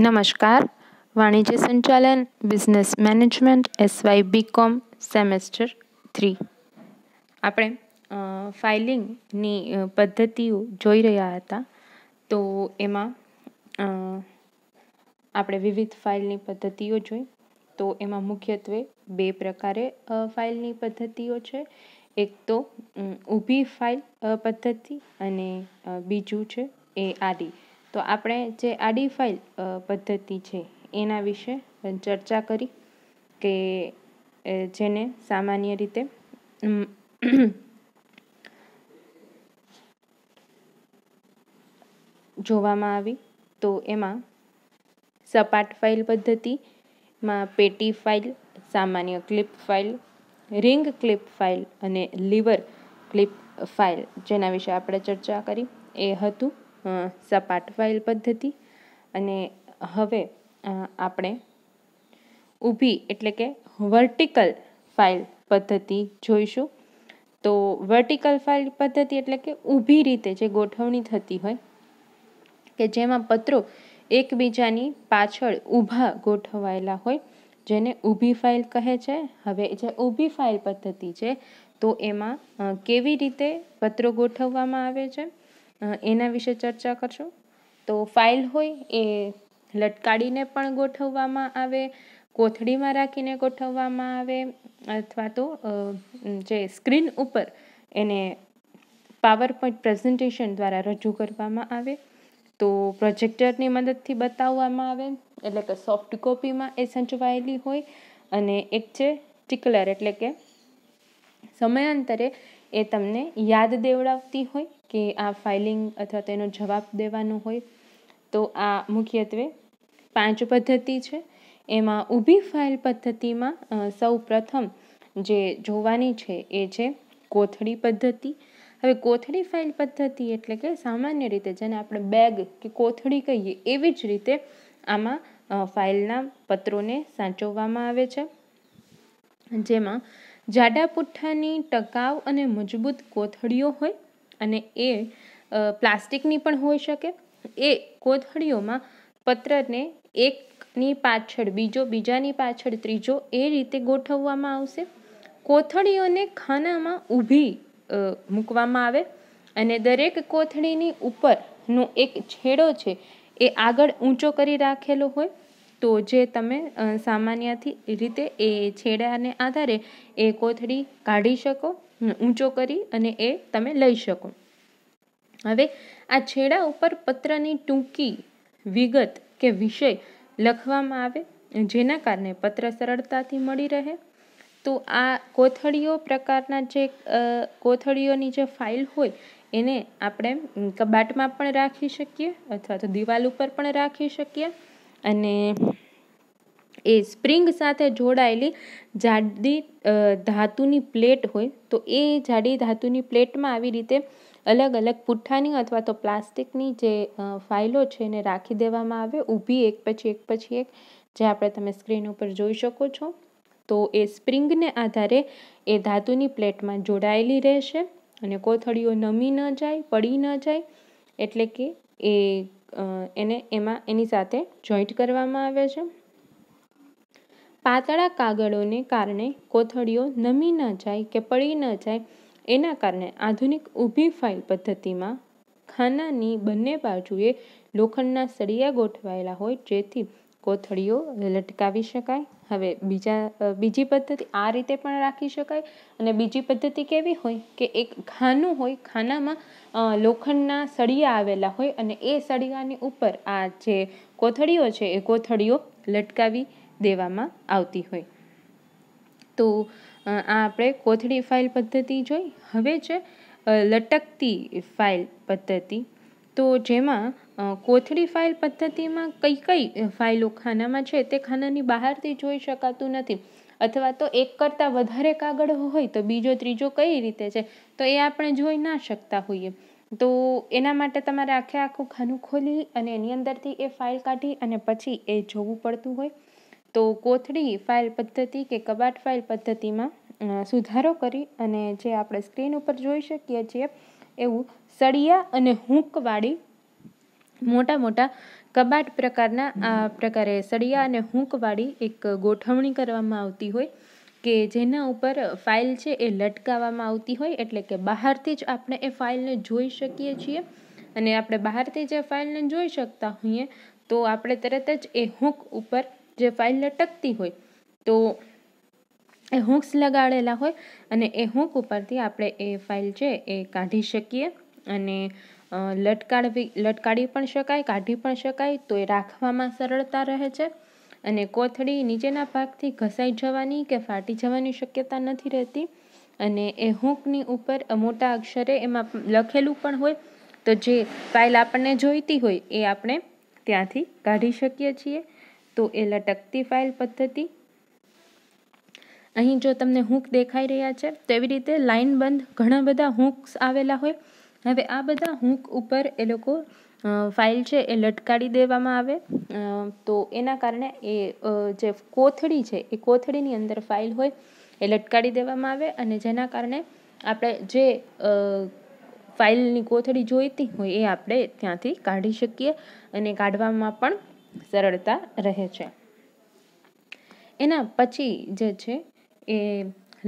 નમસ્કાર વાણિજ્ય સંચાલન business management SY BCom semester three આપણે ફાઇલિંગની પદ્ધતિઓ જોઈ રહ્યા હતા તો એમાં આપણે વિવિધ ફાઇલની પદ્ધતિઓ જોઈ તો એમાં મુખ્યત્વે બે પ્રકારે ફાઇલની પદ્ધતિઓ છે એક તો ઊભી ફાઇલ પદ્ધતિ અને બીજું છે એ આદિ તો આપણે જે આડી ફાઇલ પદ્ધતિ છે એના વિશે ચર્ચા કરી કે જેને સામાન્ય રીતે જોવામાં આવી તો એમાં સપાટ ફાઇલ પદ્ધતિમાં પેટી ફાઇલ સામાન્ય clip file ring clip file અને લીવર ક્લિપ ફાઇલ જેના વિશે આપણે ચર્ચા કરી એ હતું સપાટ ફાઇલ પદ્ધતિ અને હવે આપણે ઊભી એટલે કે વર્ટિકલ ફાઇલ પદ્ધતિ જોઈશું તો વર્ટિકલ ફાઇલ પદ્ધતિ એટલે કે ઊભી રીતે જે ગોઠવણી થતી હોય કે જેમાં પત્રો એકબીજાની પાછળ ઊભા ગોઠવાયેલા હોય જેને ઊભી ફાઇલ કહે છે હવે જે ઊભી ફાઇલ પદ્ધતિ છે તો એમાં કેવી રીતે પત્રો ગોઠવવામાં આવે છે એના વિશે ચર્ચા કરશું તો ફાઇલ હોય એ લટકાડીને પણ ગોઠવવામાં આવે કોથળીમાં રાખીને ગોઠવવામાં આવે અથવા તો જે સ્ક્રીન ઉપર એને પાવર પ્રેઝન્ટેશન દ્વારા રજૂ કરવામાં આવે તો પ્રોજેક્ટરની મદદથી બતાવવામાં આવે એટલે કે સોફ્ટ કોપીમાં એ સંચવાયેલી હોય અને એક છે ટિકલર એટલે કે સમયાંતરે એ તમને યાદ દેવડાવતી હોય કે આ ફાઇલિંગ અથવા તેનો જવાબ દેવાનો હોય તો આ મુખ્યત્વે પાંચ પદ્ધતિ છે એમાં ઊભી ફાઇલ પદ્ધતિમાં સૌ પ્રથમ જે જોવાની છે એ છે કોથળી પદ્ધતિ હવે કોથળી ફાઇલ પદ્ધતિ એટલે કે સામાન્ય રીતે જેને આપણે બેગ કે કોથળી કહીએ એવી જ રીતે આમાં ફાઇલના પત્રોને સાચવવામાં આવે છે જેમાં જાડા પુઠ્ઠાની ટકાઉ અને મજબૂત કોથળીઓ હોય અને એ પ્લાસ્ટિકની પણ હોઈ શકે એ કોથળીઓમાં પત્રને એકની પાછળ બીજો બીજાની પાછળ ત્રીજો એ રીતે ગોઠવવામાં આવશે કોથળીઓને ખાનામાં ઊભી મૂકવામાં આવે અને દરેક કોથળીની ઉપરનો એક છેડો છે એ આગળ ઊંચો કરી રાખેલો હોય તો જે તમે સામાન્યથી રીતે એ છેડાને આધારે એ કોથળી કાઢી શકો ઊંચો કરી અને એ તમે લઈ શકો હવે આ છેડા ઉપર પત્રની ટૂંકી વિગત કે વિષય લખવામાં આવે જેના કારણે પત્ર સરળતાથી મળી રહે તો આ કોથળીઓ પ્રકારના જે કોથળીઓની જે ફાઇલ હોય એને આપણે કબાટમાં પણ રાખી શકીએ અથવા તો દિવાલ ઉપર પણ રાખી શકીએ અને એ સ્પ્રિંગ સાથે જોડાયેલી જાડી ધાતુની પ્લેટ હોય તો એ જાડી ધાતુની પ્લેટમાં આવી રીતે અલગ અલગ પુઠ્ઠાની અથવા તો પ્લાસ્ટિકની જે ફાઇલો છે એને રાખી દેવામાં આવે ઊભી એક પછી એક પછી એક જે આપણે તમે સ્ક્રીન ઉપર જોઈ શકો છો તો એ સ્પ્રિંગને આધારે એ ધાતુની પ્લેટમાં જોડાયેલી રહેશે અને કોથળીઓ નમી ન જાય પડી ન જાય એટલે કે એ એને એમાં એની સાથે જોઈન્ટ કરવામાં આવે છે પાતળા કાગળોને કારણે કોથળીઓ નમી ન જાય કે પડી ન જાય એના કારણે આધુનિક ઊભી ફાઇલ પદ્ધતિમાં ખાનાની બંને બાજુએ લોખંડના સળિયા ગોઠવાયેલા હોય જેથી કોથળીઓ લટકાવી શકાય હવે બીજા બીજી પદ્ધતિ આ રીતે પણ રાખી શકાય અને બીજી પદ્ધતિ કેવી હોય કે એક ખાનું હોય ખાનામાં લોખંડના સળિયા આવેલા હોય અને એ સળિયાની ઉપર આ જે કોથળીઓ છે એ કોથળીઓ લટકાવી દેવામાં આવતી હોય તો આ આપણે કોથળી ફાઇલ પદ્ધતિ જોઈ હવે છે લટકતી ફાઇલ પદ્ધતિ તો જેમાં કોથળી ફાઇલ પદ્ધતિમાં કઈ કઈ ફાઇલો ખાનામાં છે તે ખાનાની બહારથી જોઈ શકાતું નથી અથવા તો એક કરતાં વધારે કાગળ હોય તો બીજો ત્રીજો કઈ રીતે છે તો એ આપણે જોઈ ના શકતા હોઈએ તો એના માટે તમારે આખે આખું ખાનું ખોલી અને એની અંદરથી એ ફાઇલ કાઢી અને પછી એ જોવું પડતું હોય તો કોથળી ફાઇલ પદ્ધતિ કે કબાટ ફાઇલ પદ્ધતિમાં સુધારો કરી અને જે આપણે સ્ક્રીન ઉપર જોઈ શકીએ છીએ એવું સળિયા અને હૂંકવાળી મોટા મોટા કબાટ પ્રકારના આ પ્રકારે સળિયા અને હૂંકવાળી એક ગોઠવણી કરવામાં આવતી હોય કે જેના ઉપર ફાઇલ છે એ લટકાવવામાં આવતી હોય એટલે કે બહારથી જ આપણે એ ફાઇલને જોઈ શકીએ છીએ અને આપણે બહારથી જે ફાઇલને જોઈ શકતા હોઈએ તો આપણે તરત જ એ હૂંક ઉપર જે ફાઇલ લટકતી હોય તો એ હૂંક્સ લગાડેલા હોય અને એ હૂંક ઉપરથી આપણે એ ફાઇલ છે એ કાઢી શકીએ અને લટકાડવી લટકાડી પણ શકાય કાઢી પણ શકાય તો એ રાખવામાં સરળતા રહે છે અને કોથળી નીચેના ભાગથી ઘસાઈ જવાની કે ફાટી જવાની શક્યતા નથી રહેતી અને એ હૂંકની ઉપર મોટા અક્ષરે એમાં લખેલું પણ હોય તો જે ફાઇલ આપણને જોઈતી હોય એ આપણે ત્યાંથી કાઢી શકીએ છીએ તો એ લટકતી ફાઇલ પદ્ધતિ અહીં જો તમને હૂંક દેખાઈ રહ્યા છે તેવી રીતે લાઇન બંધ ઘણા બધા હૂંક્સ આવેલા હોય હવે આ બધા હુંક ઉપર એ લોકો ફાઇલ છે એ લટકાડી દેવામાં આવે તો એના કારણે એ જે કોથળી છે એ કોથળીની અંદર ફાઇલ હોય એ લટકાડી દેવામાં આવે અને જેના કારણે આપણે જે ફાઇલની કોથળી જોઈતી હોય એ આપણે ત્યાંથી કાઢી શકીએ અને કાઢવામાં પણ સરળતા રહે છે એના પછી જે છે એ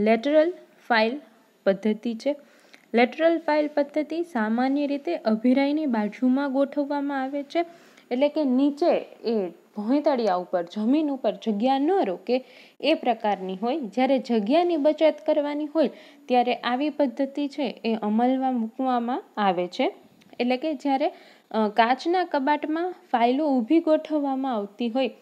લેટરલ ફાઇલ પદ્ધતિ છે લેટરલ ફાઇલ પદ્ધતિ સામાન્ય રીતે અભિરાયની બાજુમાં ગોઠવવામાં આવે છે એટલે કે નીચે એ ભોંયતળિયા ઉપર જમીન ઉપર જગ્યા ન રોકે એ પ્રકારની હોય જ્યારે જગ્યાની બચત કરવાની હોય ત્યારે આવી પદ્ધતિ છે એ અમલમાં મૂકવામાં આવે છે એટલે કે જ્યારે કાચના કબાટમાં ફાઇલો ઊભી ગોઠવવામાં આવતી હોય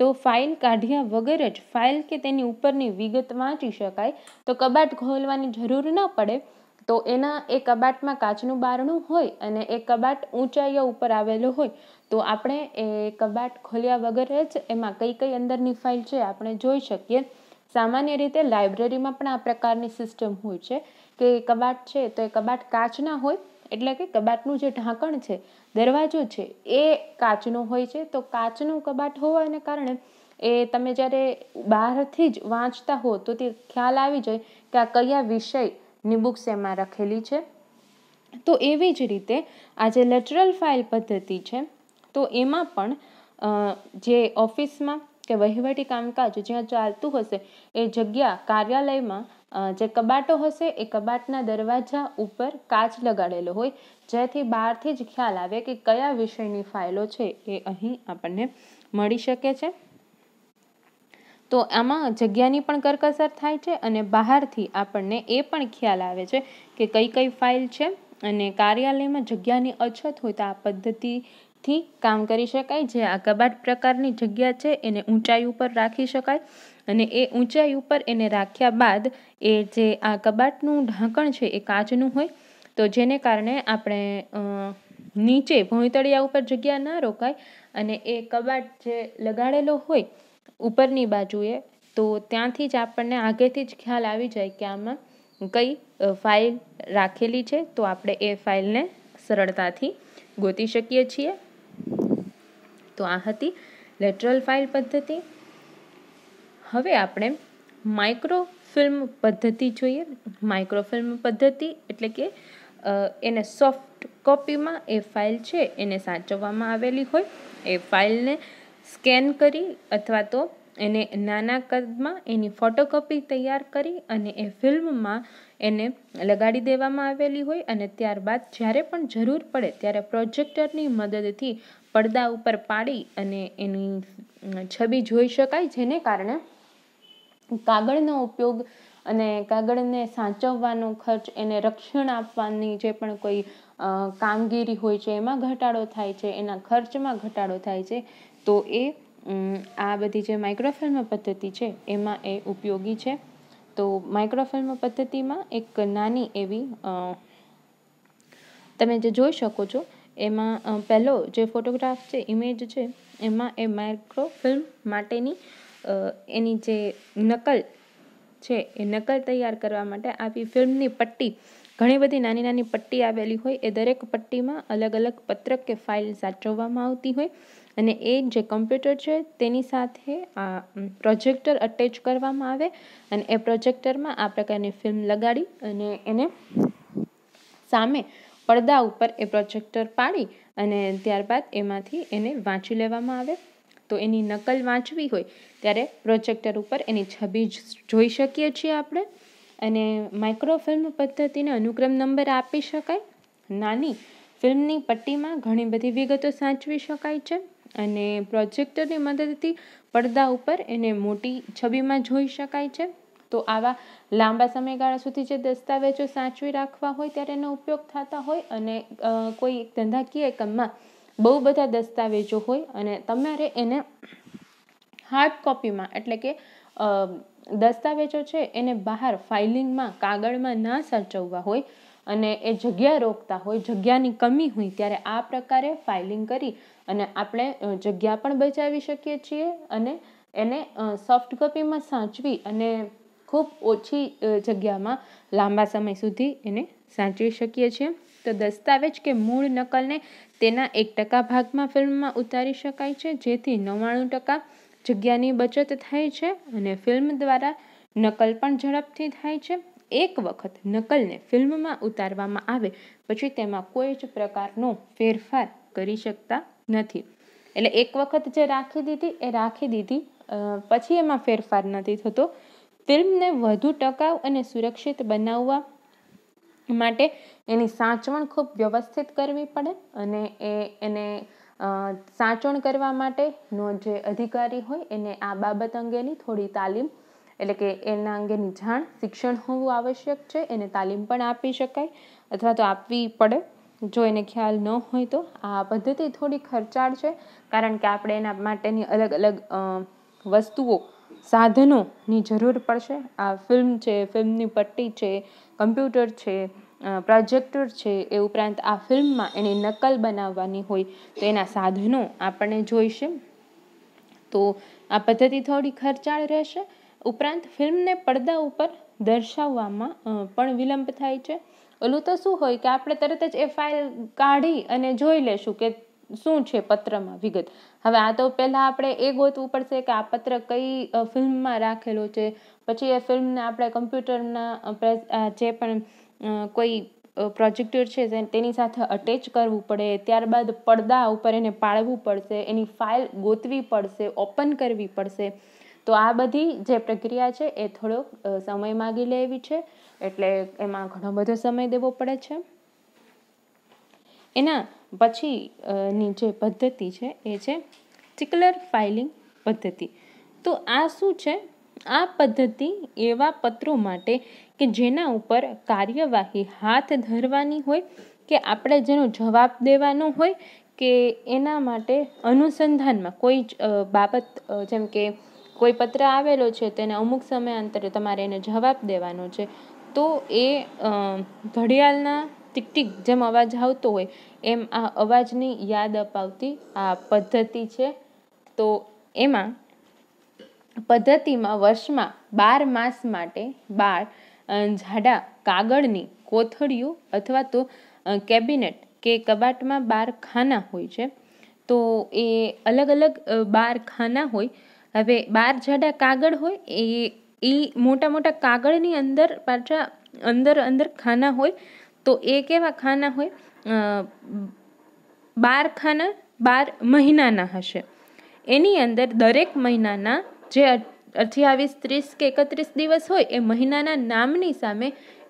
તો ફાઇલ કાઢ્યા વગર જ ફાઇલ કે તેની ઉપરની વિગત વાંચી શકાય તો કબાટ ખોલવાની જરૂર ન પડે તો એના એ કબાટમાં કાચનું બારણું હોય અને એ કબાટ ઊંચાઈઓ ઉપર આવેલું હોય તો આપણે એ કબાટ ખોલ્યા વગર જ એમાં કઈ કઈ અંદરની ફાઇલ છે આપણે જોઈ શકીએ સામાન્ય રીતે લાઇબ્રેરીમાં પણ આ પ્રકારની સિસ્ટમ હોય છે કે કબાટ છે તો એ કબાટ કાચના હોય એટલે કે કબાટનું જે ઢાંકણ છે દરવાજો છે એ કાચનો હોય છે તો કાચનું કબાટ હોવાને કારણે એ તમે જ્યારે બહારથી જ વાંચતા હો તો તે ખ્યાલ આવી જાય કે આ કયા વિષય ની બુક્સ એમાં રખેલી છે તો એવી જ રીતે આ જે લેટરલ ફાઇલ પદ્ધતિ છે તો એમાં પણ જે ઓફિસમાં કે વહીવટી કામકાજ જ્યાં ચાલતું હશે એ જગ્યા કાર્યાલયમાં જે કબાટો હશે એ કબાટના દરવાજા ઉપર કાચ લગાડેલો હોય જેથી બહારથી જ ખ્યાલ આવે કે કયા વિષયની ફાઇલો છે એ અહીં આપણને મળી શકે છે તો આમાં જગ્યાની પણ કરકસર થાય છે અને બહારથી આપણને એ પણ ખ્યાલ આવે છે કે કઈ કઈ ફાઇલ છે અને કાર્યાલયમાં જગ્યાની અછત હોય તો આ પદ્ધતિથી કામ કરી શકાય જે આ કબાટ પ્રકારની જગ્યા છે એને ઊંચાઈ ઉપર રાખી શકાય અને એ ઊંચાઈ ઉપર એને રાખ્યા બાદ એ જે આ કબાટનું ઢાંકણ છે એ કાચનું હોય તો જેને કારણે આપણે નીચે ભોંયતળિયા ઉપર જગ્યા ન રોકાય અને એ કબાટ જે લગાડેલો હોય ઉપરની બાજુએ તો ત્યાંથી જ આપણને આગળથી જ ખ્યાલ આવી જાય કે આમાં કઈ ફાઇલ રાખેલી છે તો આપણે એ ફાઇલને સરળતાથી ગોતી શકીએ છીએ તો આ હતી લેટરલ ફાઇલ પદ્ધતિ હવે આપણે માઇક્રોફિલ્મ પદ્ધતિ જોઈએ માઇક્રોફિલ્મ પદ્ધતિ એટલે કે એને સોફ્ટ કોપીમાં એ ફાઇલ છે એને સાચવવામાં આવેલી હોય એ ફાઇલને સ્કેન કરી અથવા તો એને નાના કદમાં એની ફોટોકોપી તૈયાર કરી અને એ ફિલ્મમાં એને લગાડી દેવામાં આવેલી હોય અને ત્યારબાદ જ્યારે પણ જરૂર પડે ત્યારે પ્રોજેક્ટરની મદદથી પડદા ઉપર પાડી અને એની છબી જોઈ શકાય જેને કારણે કાગળનો ઉપયોગ અને કાગળને સાચવવાનો ખર્ચ એને રક્ષણ આપવાની જે પણ કોઈ કામગીરી હોય છે એમાં ઘટાડો થાય છે એના ખર્ચમાં ઘટાડો થાય છે તો એ આ બધી જે માઇક્રોફિલ્મ પદ્ધતિ છે એમાં એ ઉપયોગી છે તો માઇક્રોફિલ્મ પદ્ધતિમાં એક નાની એવી તમે જે જોઈ શકો છો એમાં પહેલો જે ફોટોગ્રાફ છે ઇમેજ છે એમાં એ માઇક્રોફિલ્મ માટેની એની જે નકલ છે એ નકલ તૈયાર કરવા માટે આવી ફિલ્મની પટ્ટી ઘણી બધી નાની નાની પટ્ટી આવેલી હોય એ દરેક પટ્ટીમાં અલગ અલગ પત્રક કે ફાઇલ સાચવવામાં આવતી હોય અને એ જે કમ્પ્યુટર છે તેની સાથે આ પ્રોજેક્ટર અટેચ કરવામાં આવે અને એ પ્રોજેક્ટરમાં આ પ્રકારની ફિલ્મ લગાડી અને એને સામે પડદા ઉપર એ પ્રોજેક્ટર પાડી અને ત્યારબાદ એમાંથી એને વાંચી લેવામાં આવે તો એની નકલ વાંચવી હોય ત્યારે પ્રોજેક્ટર ઉપર એની છબી જોઈ શકીએ છીએ આપણે અને માઇક્રોફિલ્મ પદ્ધતિને અનુક્રમ નંબર આપી શકાય નાની ફિલ્મની પટ્ટીમાં ઘણી બધી વિગતો સાચવી શકાય છે અને પ્રોજેક્ટરની મદદથી પડદા ઉપર એને મોટી છબીમાં જોઈ શકાય છે તો આવા લાંબા સમયગાળા સુધી જે દસ્તાવેજો સાચવી રાખવા હોય ત્યારે એનો ઉપયોગ થતા હોય અને કોઈ ધંધાકીય એકમમાં બહુ બધા દસ્તાવેજો હોય અને તમારે એને હાર્ડ કોપીમાં એટલે કે દસ્તાવેજો છે એને બહાર ફાઇલિંગમાં કાગળમાં ના સાચવવા હોય અને એ જગ્યા રોકતા હોય જગ્યાની કમી હોય ત્યારે આ પ્રકારે ફાઇલિંગ કરી અને આપણે જગ્યા પણ બચાવી શકીએ છીએ અને એને સોફ્ટ કોપીમાં સાચવી અને ખૂબ ઓછી જગ્યામાં લાંબા સમય સુધી એને સાચવી શકીએ છીએ તો દસ્તાવેજ કે મૂળ નકલને તેના એક ટકા ભાગમાં ફિલ્મમાં ઉતારી શકાય છે જેથી નવ્વાણું ટકા જગ્યાની બચત થાય છે અને ફિલ્મ દ્વારા નકલ પણ ઝડપથી થાય છે એક વખત નકલને ફિલ્મમાં ઉતારવામાં આવે પછી તેમાં કોઈ જ પ્રકારનો ફેરફાર કરી શકતા નથી એટલે એક વખત જે રાખી દીધી એ રાખી દીધી પછી એમાં ફેરફાર નથી થતો ફિલ્મને વધુ ટકાઉ અને સુરક્ષિત બનાવવા માટે એની સાચવણ ખૂબ વ્યવસ્થિત કરવી પડે અને એ એને સાચવણ કરવા માટેનો જે અધિકારી હોય એને આ બાબત અંગેની થોડી તાલીમ એટલે કે એના અંગેની જાણ શિક્ષણ હોવું આવશ્યક છે એને તાલીમ પણ આપી શકાય અથવા તો આપવી પડે જો એને ખ્યાલ ન હોય તો આ પદ્ધતિ થોડી ખર્ચાળ છે કારણ કે આપણે એના માટેની અલગ અલગ વસ્તુઓ સાધનોની જરૂર પડશે આ ફિલ્મ છે ફિલ્મની પટ્ટી છે કમ્પ્યુટર છે પ્રોજેક્ટર છે એ ઉપરાંત આ ફિલ્મમાં એની નકલ બનાવવાની હોય તો એના સાધનો આપણને જોઈશે તો આ પદ્ધતિ થોડી ખર્ચાળ રહેશે ઉપરાંત ફિલ્મને પડદા ઉપર દર્શાવવામાં પણ વિલંબ થાય છે ઓલું તો શું હોય કે આપણે તરત જ એ ફાઇલ કાઢી અને જોઈ લેશું કે શું છે પત્રમાં વિગત હવે આ તો પહેલાં આપણે એ ગોતવું પડશે કે આ પત્ર કઈ ફિલ્મમાં રાખેલો છે પછી એ ફિલ્મને આપણે કમ્પ્યુટરના જે પણ કોઈ પ્રોજેક્ટર છે તેની સાથે અટેચ કરવું પડે ત્યારબાદ પડદા ઉપર એને પાળવું પડશે એની ફાઇલ ગોતવી પડશે ઓપન કરવી પડશે તો આ બધી જે પ્રક્રિયા છે એ થોડોક સમય માગી લેવી છે એટલે એમાં ઘણો બધો સમય દેવો પડે છે એના પછી ની જે પદ્ધતિ છે એ છે સિકલર ફાઇલિંગ પદ્ધતિ તો આ શું છે આ પદ્ધતિ એવા પત્રો માટે કે જેના ઉપર કાર્યવાહી હાથ ધરવાની હોય કે આપણે જેનો જવાબ દેવાનો હોય કે એના માટે અનુસંધાનમાં કોઈ બાબત જેમ કે કોઈ પત્ર આવેલો છે તેને અમુક સમયાંતરે તમારે એને જવાબ દેવાનો છે તો એ ઘડિયાળના ટીક ટીક જેમ અવાજ આવતો હોય એમ આ અવાજની યાદ અપાવતી આ પદ્ધતિ છે તો એમાં પદ્ધતિમાં વર્ષમાં બાર માસ માટે બાર જાડા કાગળની કોથળીઓ અથવા તો કેબિનેટ કે કબાટમાં બાર ખાના હોય છે તો એ અલગ અલગ બાર ખાના હોય હવે બાર જાડા કાગળ હોય એ એ મોટા મોટા કાગળની અંદર પાછા અંદર અંદર ખાના હોય તો એ કેવા ખાના હોય બાર ખાના બાર મહિનાના હશે એની અંદર દરેક મહિનાના જે અઠ્યાવીસ ત્રીસ કે એકત્રીસ દિવસ હોય એ મહિનાના નામની સામે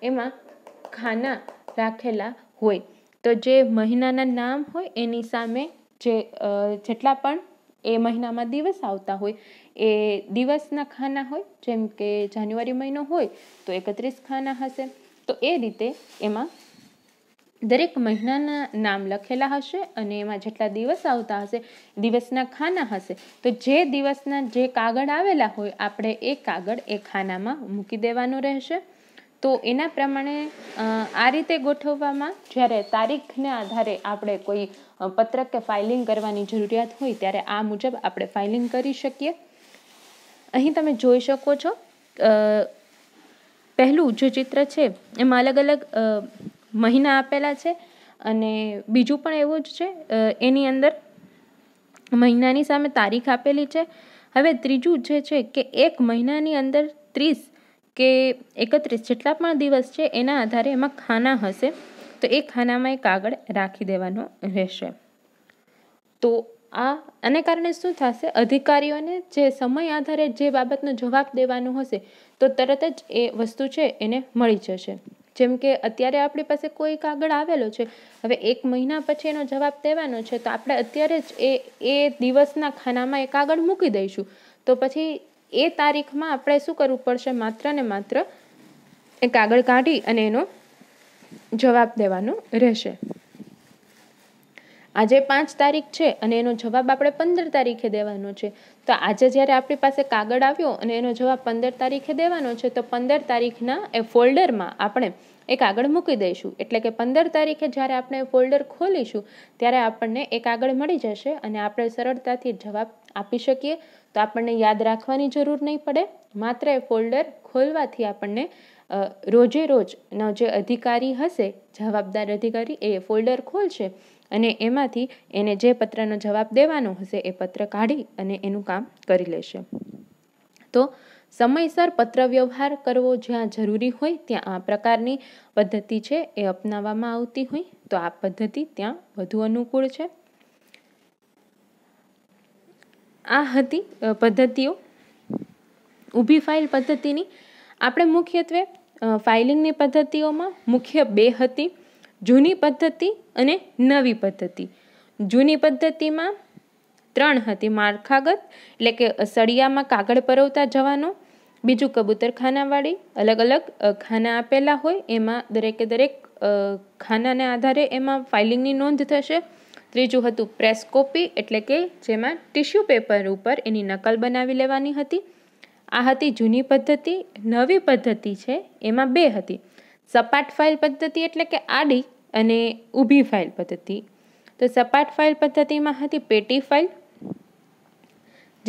એમાં ખાના રાખેલા હોય તો જે મહિનાના નામ હોય એની સામે જે જેટલા પણ એ મહિનામાં દિવસ આવતા હોય એ દિવસના ખાના હોય જેમ કે જાન્યુઆરી મહિનો હોય તો એકત્રીસ ખાના હશે તો એ રીતે એમાં દરેક મહિનાના નામ લખેલા હશે અને એમાં જેટલા દિવસ આવતા હશે દિવસના ખાના હશે તો જે દિવસના જે કાગળ આવેલા હોય આપણે એ કાગળ એ ખાનામાં મૂકી દેવાનું રહેશે તો એના પ્રમાણે આ રીતે ગોઠવવામાં જ્યારે તારીખને આધારે આપણે કોઈ પત્રક કે ફાઇલિંગ કરવાની જરૂરિયાત હોય ત્યારે આ મુજબ આપણે ફાઇલિંગ કરી શકીએ અહીં તમે જોઈ શકો છો પહેલું જે ચિત્ર છે એમાં અલગ અલગ મહિના આપેલા છે અને બીજું પણ એવું જ છે એની અંદર મહિનાની સામે તારીખ આપેલી છે હવે ત્રીજું જે છે કે એક મહિનાની અંદર ત્રીસ કે એકત્રીસ જેટલા પણ દિવસ છે એના આધારે એમાં ખાના હશે તો એ ખાનામાં એ કાગળ રાખી દેવાનો રહેશે તો આ આને કારણે શું થશે અધિકારીઓને જે સમય આધારે જે બાબતનો જવાબ દેવાનો હશે તો તરત જ એ વસ્તુ છે એને મળી જશે જેમ કે અત્યારે આપણી પાસે કોઈ કાગળ આવેલો છે હવે એક મહિના પછી એનો જવાબ દેવાનો છે તો આપણે અત્યારે જ એ એ દિવસના ખાનામાં એ કાગળ મૂકી દઈશું તો પછી એ તારીખમાં આપણે શું કરવું પડશે માત્ર ને માત્ર એ કાગળ કાઢી અને એનો જવાબ દેવાનો રહેશે આજે પાંચ તારીખ છે અને એનો જવાબ આપણે પંદર તારીખે દેવાનો છે તો આજે જ્યારે આપણી પાસે કાગળ આવ્યો અને એનો જવાબ પંદર તારીખે દેવાનો છે તો પંદર તારીખના એ ફોલ્ડરમાં આપણે એક આગળ મૂકી દઈશું એટલે કે પંદર તારીખે જ્યારે આપણે ફોલ્ડર ખોલીશું ત્યારે આપણને એક આગળ મળી જશે અને આપણે સરળતાથી જવાબ આપી શકીએ તો આપણને યાદ રાખવાની જરૂર નહીં પડે માત્ર એ ફોલ્ડર ખોલવાથી આપણને રોજે રોજનો જે અધિકારી હશે જવાબદાર અધિકારી એ ફોલ્ડર ખોલશે અને એમાંથી એને જે પત્રનો જવાબ દેવાનો હશે એ પત્ર કાઢી અને એનું કામ કરી લેશે તો સમયસર પત્રવ્યવહાર કરવો જ્યાં જરૂરી હોય ત્યાં આ પ્રકારની પદ્ધતિ છે એ અપનાવવામાં આવતી હોય તો આ પદ્ધતિ ત્યાં વધુ અનુકૂળ છે આ હતી પદ્ધતિઓ ઊભી ફાઇલ પદ્ધતિની આપણે મુખ્યત્વે ફાઇલિંગની પદ્ધતિઓમાં મુખ્ય બે હતી જૂની પદ્ધતિ અને નવી પદ્ધતિ જૂની પદ્ધતિમાં ત્રણ હતી માળખાગત એટલે કે સળિયામાં કાગળ પરવતા જવાનો બીજું કબૂતર ખાનાવાળી અલગ અલગ ખાના આપેલા હોય એમાં દરેકે દરેક ખાનાને આધારે એમાં ફાઇલિંગની નોંધ થશે ત્રીજું હતું પ્રેસ કોપી એટલે કે જેમાં ટિશ્યુ પેપર ઉપર એની નકલ બનાવી લેવાની હતી આ હતી જૂની પદ્ધતિ નવી પદ્ધતિ છે એમાં બે હતી સપાટ ફાઇલ પદ્ધતિ એટલે કે આડી અને ઊભી ફાઇલ પદ્ધતિ તો સપાટ ફાઇલ પદ્ધતિમાં હતી પેટી ફાઇલ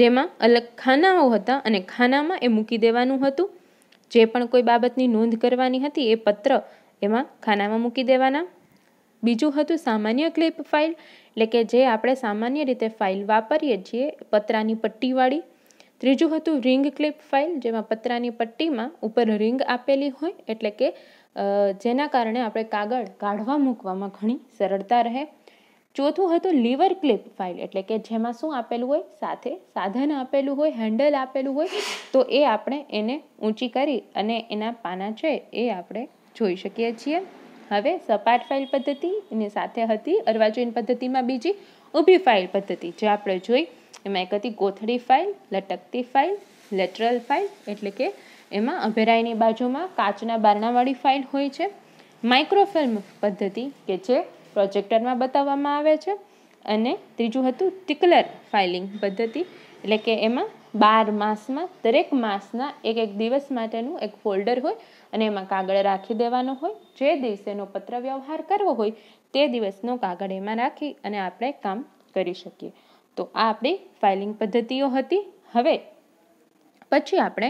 જેમાં અલગ ખાનાઓ હતા અને ખાનામાં એ મૂકી દેવાનું હતું જે પણ કોઈ બાબતની નોંધ કરવાની હતી એ પત્ર એમાં ખાનામાં મૂકી દેવાના બીજું હતું સામાન્ય ક્લિપ ફાઇલ એટલે કે જે આપણે સામાન્ય રીતે ફાઇલ વાપરીએ છીએ પતરાની પટ્ટીવાળી ત્રીજું હતું રિંગ ક્લિપ ફાઇલ જેમાં પતરાની પટ્ટીમાં ઉપર રિંગ આપેલી હોય એટલે કે જેના કારણે આપણે કાગળ કાઢવા મૂકવામાં ઘણી સરળતા રહે ચોથું હતું લીવર ક્લિપ ફાઇલ એટલે કે જેમાં શું આપેલું હોય સાથે સાધન આપેલું હોય હેન્ડલ આપેલું હોય તો એ આપણે એને ઊંચી કરી અને એના પાના છે એ આપણે જોઈ શકીએ છીએ હવે સપાટ ફાઇલ પદ્ધતિ એની સાથે હતી અર્વાચીન પદ્ધતિમાં બીજી ઊભી ફાઇલ પદ્ધતિ જે આપણે જોઈ એમાં એક હતી કોથળી ફાઇલ લટકતી ફાઇલ લેટરલ ફાઇલ એટલે કે એમાં અભેરાઈની બાજુમાં કાચના બારણાવાળી ફાઇલ હોય છે માઇક્રોફિલ્મ પદ્ધતિ કે જે પ્રોજેક્ટરમાં બતાવવામાં આવે છે અને ત્રીજું હતું ટિકલર ફાઇલિંગ પદ્ધતિ એટલે કે એમાં બાર માસમાં દરેક માસના એક એક દિવસ માટેનું એક ફોલ્ડર હોય અને એમાં કાગળ રાખી દેવાનો હોય જે દિવસેનો પત્ર વ્યવહાર કરવો હોય તે દિવસનો કાગળ એમાં રાખી અને આપણે કામ કરી શકીએ તો આ આપણી ફાઇલિંગ પદ્ધતિઓ હતી હવે પછી આપણે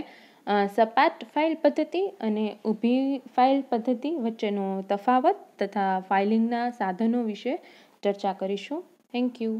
સપાટ ફાઇલ પદ્ધતિ અને ઊભી ફાઇલ પદ્ધતિ વચ્ચેનો તફાવત તથા ફાઇલિંગના સાધનો વિશે ચર્ચા કરીશું થેન્ક યુ